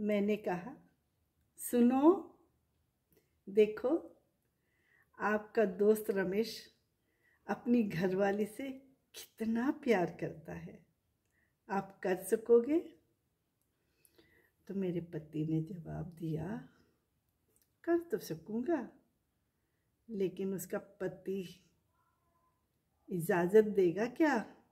मैंने कहा सुनो देखो आपका दोस्त रमेश अपनी घरवाली से कितना प्यार करता है आप कर सकोगे तो मेरे पति ने जवाब दिया कर तो सकूँगा लेकिन उसका पति इजाज़त देगा क्या